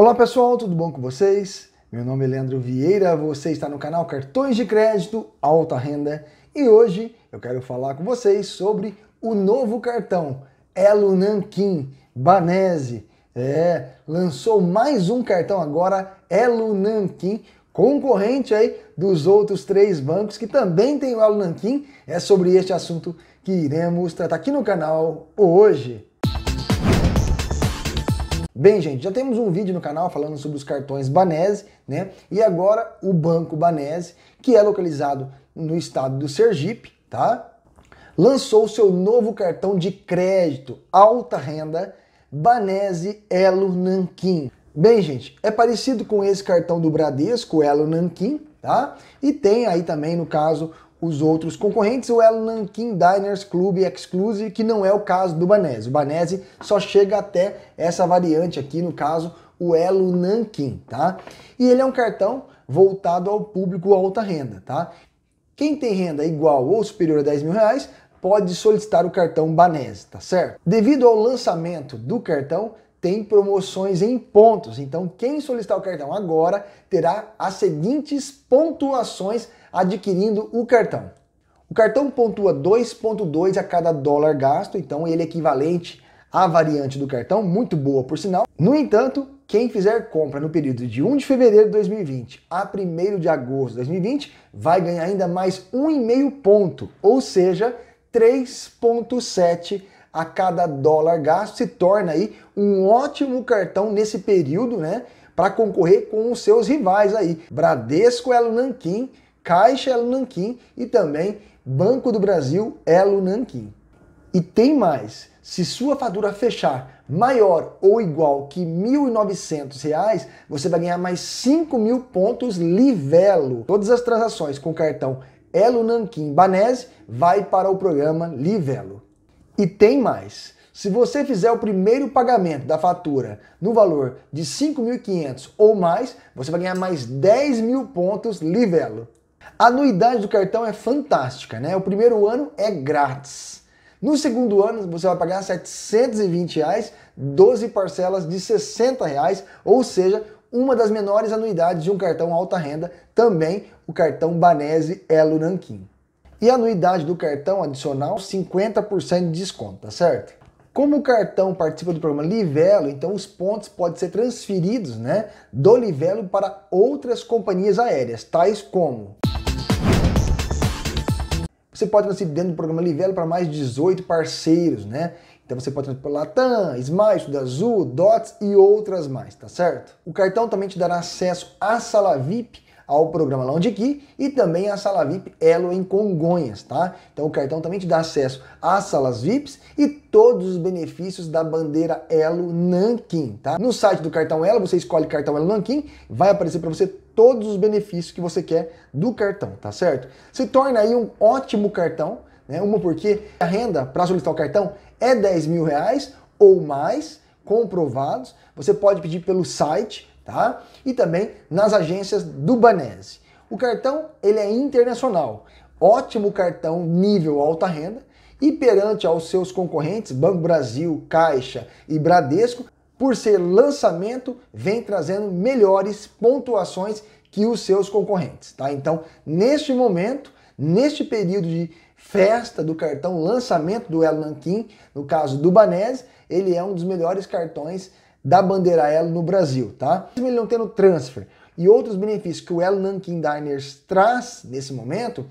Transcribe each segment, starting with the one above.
Olá pessoal, tudo bom com vocês? Meu nome é Leandro Vieira, você está no canal Cartões de Crédito Alta Renda e hoje eu quero falar com vocês sobre o novo cartão Elo Banese. É, lançou mais um cartão agora, Elo concorrente aí dos outros três bancos que também tem o Elo É sobre este assunto que iremos tratar aqui no canal hoje. Bem, gente, já temos um vídeo no canal falando sobre os cartões Banese, né? E agora o Banco Banese, que é localizado no estado do Sergipe, tá? Lançou seu novo cartão de crédito alta renda Banese Elo Nanquim. Bem, gente, é parecido com esse cartão do Bradesco Elo Nanquim, tá? E tem aí também, no caso, os outros concorrentes o El o Nankin Diners Club Exclusive, que não é o caso do Banese. O Banese só chega até essa variante aqui, no caso, o Elo Nankin, tá? E ele é um cartão voltado ao público alta renda, tá? Quem tem renda igual ou superior a 10 mil reais pode solicitar o cartão Banese, tá certo? Devido ao lançamento do cartão, tem promoções em pontos. Então, quem solicitar o cartão agora terá as seguintes pontuações adquirindo o cartão. O cartão pontua 2,2 a cada dólar gasto, então ele é equivalente à variante do cartão, muito boa por sinal. No entanto, quem fizer compra no período de 1 de fevereiro de 2020 a 1 de agosto de 2020 vai ganhar ainda mais 1,5 ponto, ou seja, 3,7 a cada dólar gasto, se torna aí um ótimo cartão nesse período, né? Para concorrer com os seus rivais aí, Bradesco Elo Nanquim, Caixa Elo Nanquim e também Banco do Brasil Elo Nanquim. E tem mais, se sua fatura fechar maior ou igual que R$ 1.900, você vai ganhar mais 5 mil pontos Livelo. Todas as transações com cartão Elo Nanquim Banese vai para o programa Livelo. E tem mais. Se você fizer o primeiro pagamento da fatura no valor de 5.500 ou mais, você vai ganhar mais 10 mil pontos Livelo. A anuidade do cartão é fantástica, né? O primeiro ano é grátis. No segundo ano, você vai pagar R$ 720, reais, 12 parcelas de R$ 60, reais, ou seja, uma das menores anuidades de um cartão alta renda, também o cartão Banese Elo Nanquim e a anuidade do cartão adicional 50% de desconto, tá certo? Como o cartão participa do programa Livelo, então os pontos podem ser transferidos né, do Livelo para outras companhias aéreas, tais como... Você pode transferir dentro do programa Livelo para mais 18 parceiros, né? Então você pode transferir para Latam, Smile, Sudazul, DOTS e outras mais, tá certo? O cartão também te dará acesso à sala VIP ao programa Lounge Key e também à sala VIP Elo em Congonhas, tá? Então o cartão também te dá acesso às salas VIPs e todos os benefícios da bandeira Elo Nankin, tá? No site do cartão Elo, você escolhe cartão Elo Nankin, vai aparecer para você todos os benefícios que você quer do cartão, tá certo? Se torna aí um ótimo cartão, né? Uma porque a renda para solicitar o cartão é 10 mil reais ou mais comprovados. Você pode pedir pelo site tá? E também nas agências do Banese. O cartão ele é internacional, ótimo cartão nível alta renda e perante aos seus concorrentes Banco Brasil, Caixa e Bradesco, por ser lançamento, vem trazendo melhores pontuações que os seus concorrentes, tá? Então, neste momento, neste período de festa do cartão lançamento do El Nanquim, no caso do Banese, ele é um dos melhores cartões da bandeira Elo no Brasil, tá? Mesmo ele não tendo transfer e outros benefícios que o Elo Nankin Diners traz nesse momento,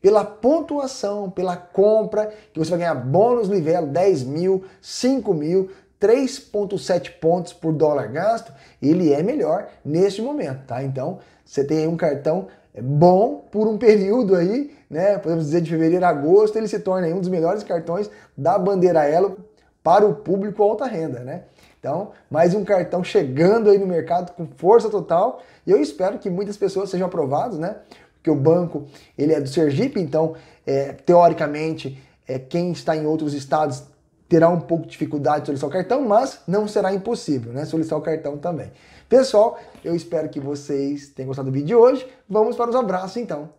pela pontuação, pela compra, que você vai ganhar bônus nível 10 mil, 5 mil, 3,7 pontos por dólar gasto, ele é melhor neste momento, tá? Então, você tem aí um cartão bom por um período aí, né? Podemos dizer de fevereiro a agosto, ele se torna um dos melhores cartões da bandeira Elo para o público alta renda, né? Então, mais um cartão chegando aí no mercado com força total. E eu espero que muitas pessoas sejam aprovadas, né? Porque o banco ele é do Sergipe, então é, teoricamente é, quem está em outros estados terá um pouco de dificuldade de solicitar o cartão, mas não será impossível, né? Solicitar o cartão também. Pessoal, eu espero que vocês tenham gostado do vídeo de hoje. Vamos para os abraços então.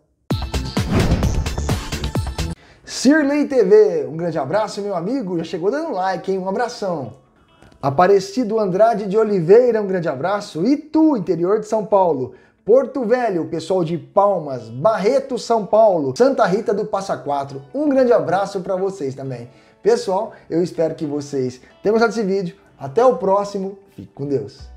Sirley TV, um grande abraço, meu amigo. Já chegou dando like, hein? Um abração. Aparecido Andrade de Oliveira, um grande abraço. Itu, interior de São Paulo. Porto Velho, pessoal de Palmas, Barreto, São Paulo, Santa Rita do Passa Quatro. Um grande abraço para vocês também. Pessoal, eu espero que vocês tenham gostado desse vídeo. Até o próximo. Fique com Deus.